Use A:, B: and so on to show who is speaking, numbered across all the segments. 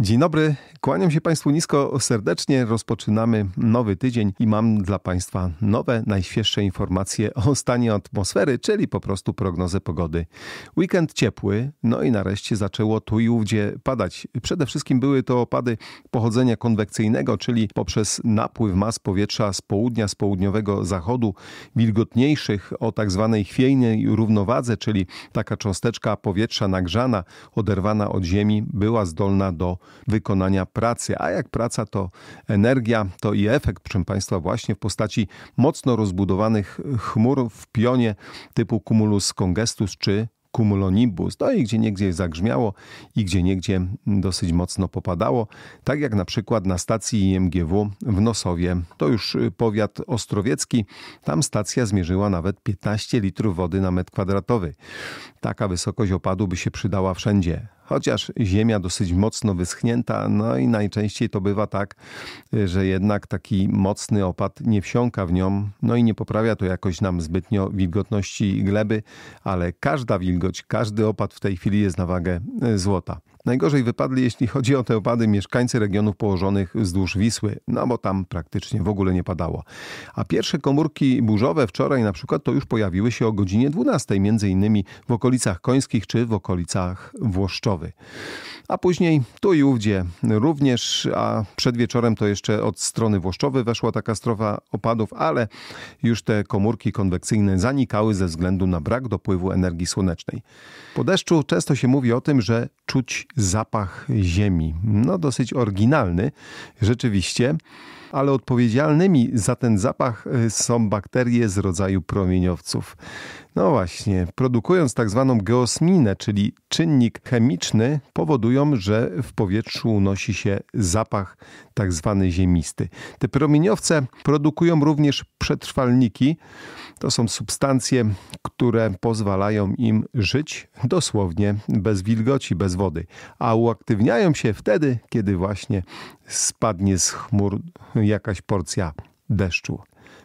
A: Dzień dobry, kłaniam się Państwu nisko serdecznie. Rozpoczynamy nowy tydzień i mam dla Państwa nowe, najświeższe informacje o stanie atmosfery, czyli po prostu prognozę pogody. Weekend ciepły, no i nareszcie zaczęło tu i ówdzie padać. Przede wszystkim były to opady pochodzenia konwekcyjnego, czyli poprzez napływ mas powietrza z południa, z południowego zachodu, wilgotniejszych o tak zwanej chwiejnej równowadze, czyli taka cząsteczka powietrza nagrzana, oderwana od ziemi, była zdolna do wykonania pracy. A jak praca to energia, to i efekt, proszę Państwa, właśnie w postaci mocno rozbudowanych chmur w pionie typu cumulus congestus czy cumulonimbus. No i gdzie niegdzie zagrzmiało i gdzie niegdzie dosyć mocno popadało. Tak jak na przykład na stacji IMGW w Nosowie. To już powiat ostrowiecki. Tam stacja zmierzyła nawet 15 litrów wody na metr kwadratowy. Taka wysokość opadu by się przydała wszędzie chociaż ziemia dosyć mocno wyschnięta, no i najczęściej to bywa tak, że jednak taki mocny opad nie wsiąka w nią, no i nie poprawia to jakoś nam zbytnio wilgotności gleby, ale każda wilgoć, każdy opad w tej chwili jest na wagę e, złota. Najgorzej wypadli, jeśli chodzi o te opady, mieszkańcy regionów położonych wzdłuż Wisły, no bo tam praktycznie w ogóle nie padało. A pierwsze komórki burzowe wczoraj na przykład to już pojawiły się o godzinie 12, między innymi w okolicach Końskich czy w okolicach Włoszczowy. A później tu i ówdzie również, a przed wieczorem to jeszcze od strony Włoszczowy weszła taka strofa opadów, ale już te komórki konwekcyjne zanikały ze względu na brak dopływu energii słonecznej. Po deszczu często się mówi o tym, że czuć Zapach ziemi. No, dosyć oryginalny, rzeczywiście ale odpowiedzialnymi za ten zapach y, są bakterie z rodzaju promieniowców. No właśnie, produkując tak zwaną geosminę, czyli czynnik chemiczny, powodują, że w powietrzu unosi się zapach tak zwany ziemisty. Te promieniowce produkują również przetrwalniki. To są substancje, które pozwalają im żyć dosłownie bez wilgoci, bez wody, a uaktywniają się wtedy, kiedy właśnie spadnie z chmur jakaś porcja deszczu.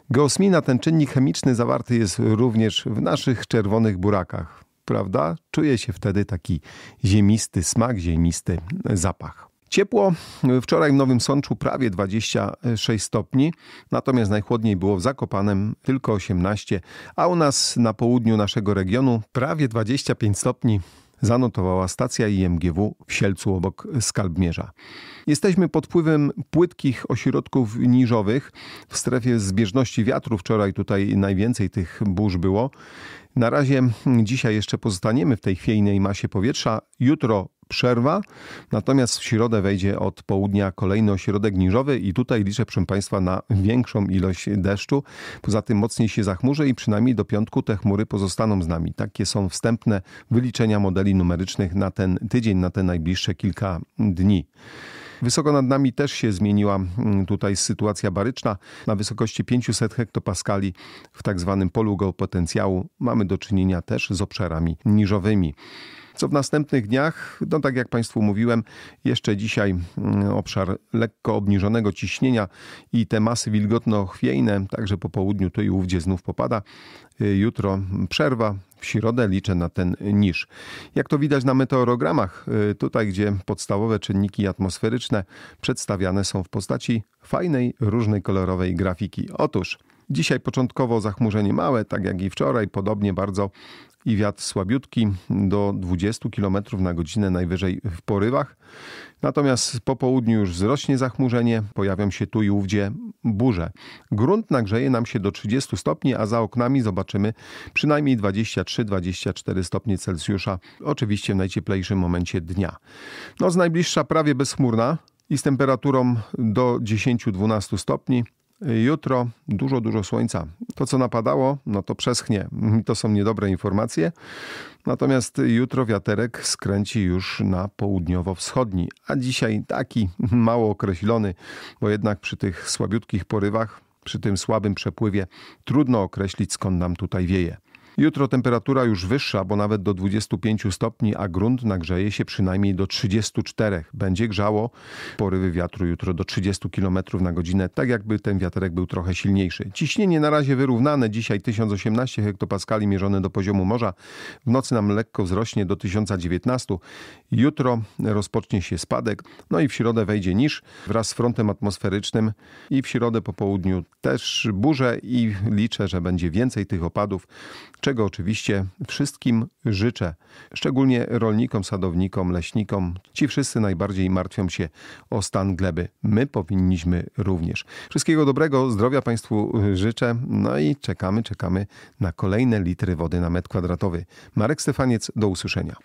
A: Geosmina, ten czynnik chemiczny, zawarty jest również w naszych czerwonych burakach, prawda? Czuje się wtedy taki ziemisty smak, ziemisty zapach. Ciepło wczoraj w Nowym Sączu prawie 26 stopni, natomiast najchłodniej było w Zakopanem tylko 18, a u nas na południu naszego regionu prawie 25 stopni zanotowała stacja IMGW w Sielcu obok Skalbmierza. Jesteśmy pod wpływem płytkich ośrodków niżowych w strefie zbieżności wiatru. Wczoraj tutaj najwięcej tych burz było. Na razie dzisiaj jeszcze pozostaniemy w tej chwiejnej masie powietrza. Jutro przerwa, natomiast w środę wejdzie od południa kolejny ośrodek niżowy i tutaj liczę, proszę Państwa, na większą ilość deszczu. Poza tym mocniej się zachmurzy i przynajmniej do piątku te chmury pozostaną z nami. Takie są wstępne wyliczenia modeli numerycznych na ten tydzień, na te najbliższe kilka dni. Wysoko nad nami też się zmieniła mm, tutaj sytuacja baryczna. Na wysokości 500 hektopaskali w tak zwanym polu geopotencjału mamy do czynienia też z obszarami niżowymi co w następnych dniach, no tak jak Państwu mówiłem, jeszcze dzisiaj mm, obszar lekko obniżonego ciśnienia i te masy wilgotno-chwiejne, także po południu tu i ówdzie znów popada. Y, jutro przerwa, w środę liczę na ten niż. Jak to widać na meteorogramach, y, tutaj gdzie podstawowe czynniki atmosferyczne przedstawiane są w postaci fajnej, różnej kolorowej grafiki. Otóż Dzisiaj początkowo zachmurzenie małe, tak jak i wczoraj, podobnie bardzo i wiatr słabiutki do 20 km na godzinę najwyżej w porywach. Natomiast po południu już wzrośnie zachmurzenie, pojawią się tu i ówdzie burze. Grunt nagrzeje nam się do 30 stopni, a za oknami zobaczymy przynajmniej 23-24 stopnie Celsjusza, oczywiście w najcieplejszym momencie dnia. Noc najbliższa prawie bezchmurna i z temperaturą do 10-12 stopni. Jutro dużo, dużo słońca. To, co napadało, no to przeschnie. To są niedobre informacje. Natomiast jutro wiaterek skręci już na południowo-wschodni, a dzisiaj taki mało określony, bo jednak przy tych słabiutkich porywach, przy tym słabym przepływie, trudno określić skąd nam tutaj wieje. Jutro temperatura już wyższa, bo nawet do 25 stopni, a grunt nagrzeje się przynajmniej do 34. Będzie grzało porywy wiatru jutro do 30 km na godzinę, tak jakby ten wiaterek był trochę silniejszy. Ciśnienie na razie wyrównane, dzisiaj 1018 hektopaskali mierzone do poziomu morza. W nocy nam lekko wzrośnie do 1019. Jutro rozpocznie się spadek, no i w środę wejdzie niż wraz z frontem atmosferycznym i w środę po południu też burze i liczę, że będzie więcej tych opadów czego oczywiście wszystkim życzę, szczególnie rolnikom, sadownikom, leśnikom. Ci wszyscy najbardziej martwią się o stan gleby. My powinniśmy również. Wszystkiego dobrego, zdrowia Państwu życzę. No i czekamy, czekamy na kolejne litry wody na metr kwadratowy. Marek Stefaniec, do usłyszenia.